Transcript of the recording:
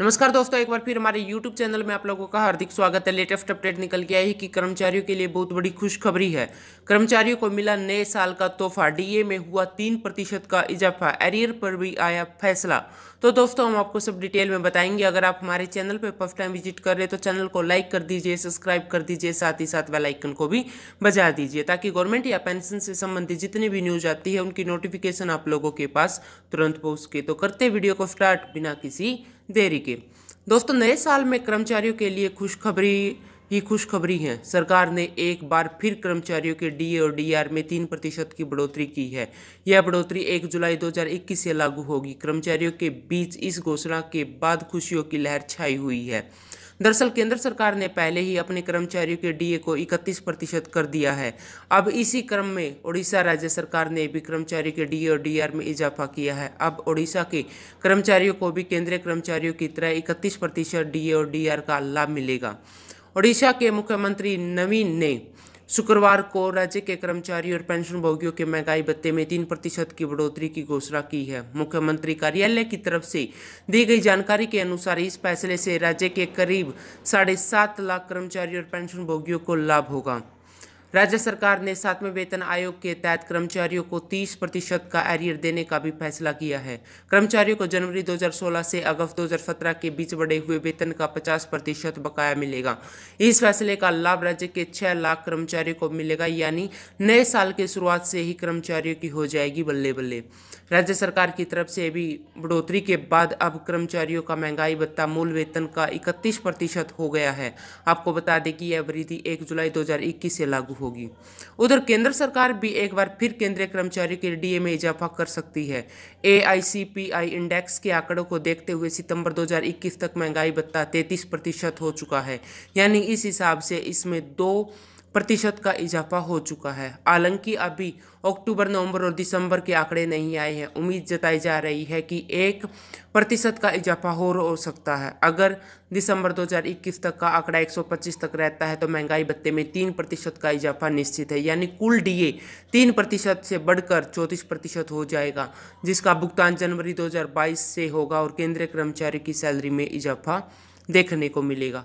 नमस्कार दोस्तों एक बार फिर हमारे YouTube चैनल में आप लोगों का हार्दिक स्वागत है लेटेस्ट अपडेट निकल गया है कि कर्मचारियों के लिए बहुत बड़ी खुशखबरी है कर्मचारियों को मिला नए साल का तोहफा डीए में हुआ तीन प्रतिशत का इजाफा एरियर पर भी आया फैसला तो दोस्तों हम आपको सब डिटेल में बताएंगे अगर आप हमारे चैनल पर फर्स्ट टाइम विजिट कर रहे हैं तो चैनल को लाइक कर दीजिए सब्सक्राइब कर दीजिए साथ ही साथ वेलाइकन को भी बजा दीजिए ताकि गवर्नमेंट या पेंशन से संबंधित जितनी भी न्यूज आती है उनकी नोटिफिकेशन आप लोगों के पास तुरंत पहुँच के तो करते वीडियो को स्टार्ट बिना किसी देरी के दोस्तों नए साल में कर्मचारियों के लिए खुशखबरी ही खुशखबरी है सरकार ने एक बार फिर कर्मचारियों के डीए और डीआर में तीन प्रतिशत की बढ़ोतरी की है यह बढ़ोतरी 1 जुलाई 2021 से लागू होगी कर्मचारियों के बीच इस घोषणा के बाद खुशियों की लहर छाई हुई है दरअसल केंद्र सरकार ने पहले ही अपने कर्मचारियों के डीए को इकतीस प्रतिशत कर दिया है अब इसी क्रम में ओडिशा राज्य सरकार ने भी कर्मचारियों के डीए और डीआर में इजाफा किया है अब ओडिशा के कर्मचारियों को भी केंद्रीय कर्मचारियों की तरह इकतीस प्रतिशत डीए और डीआर का लाभ मिलेगा ओडिशा के मुख्यमंत्री नवीन ने शुक्रवार को राज्य के कर्मचारी और पेंशन भोगियों के महंगाई भत्ते में तीन प्रतिशत की बढ़ोतरी की घोषणा की है मुख्यमंत्री कार्यालय की तरफ से दी गई जानकारी के अनुसार इस फैसले से राज्य के करीब साढ़े सात लाख कर्मचारी और पेंशन भोगियों को लाभ होगा राज्य सरकार ने सातवें वेतन आयोग के तहत कर्मचारियों को 30 प्रतिशत का एरियर देने का भी फैसला किया है कर्मचारियों को जनवरी 2016 से अगस्त 2017 के बीच बढ़े हुए वेतन का 50 प्रतिशत बकाया मिलेगा इस फैसले का लाभ राज्य के 6 लाख कर्मचारियों को मिलेगा यानी नए साल के शुरुआत से ही कर्मचारियों की हो जाएगी बल्ले बल्ले राज्य सरकार की तरफ से भी बढ़ोतरी के बाद अब कर्मचारियों का महंगाई भत्ता मूल वेतन का इकतीस प्रतिशत हो गया है आपको बता दें कि यह वृद्धि एक जुलाई दो से लागू होगी उधर केंद्र सरकार भी एक बार फिर केंद्रीय कर्मचारी के डीए में इजाफा कर सकती है ए इंडेक्स के आंकड़ों को देखते हुए सितंबर 2021 तक महंगाई भत्ता 33 प्रतिशत हो चुका है यानी इस हिसाब से इसमें दो प्रतिशत का इजाफा हो चुका है हालांकि अभी अक्टूबर नवंबर और दिसंबर के आंकड़े नहीं आए हैं उम्मीद जताई जा रही है कि एक प्रतिशत का इजाफा हो सकता है अगर दिसंबर 2021 तक का आंकड़ा 125 तक रहता है तो महंगाई भत्ते में तीन प्रतिशत का इजाफा निश्चित है यानी कुल डीए तीन प्रतिशत से बढ़कर चौंतीस प्रतिशत हो जाएगा जिसका भुगतान जनवरी दो से होगा और केंद्रीय कर्मचारी की सैलरी में इजाफा देखने को मिलेगा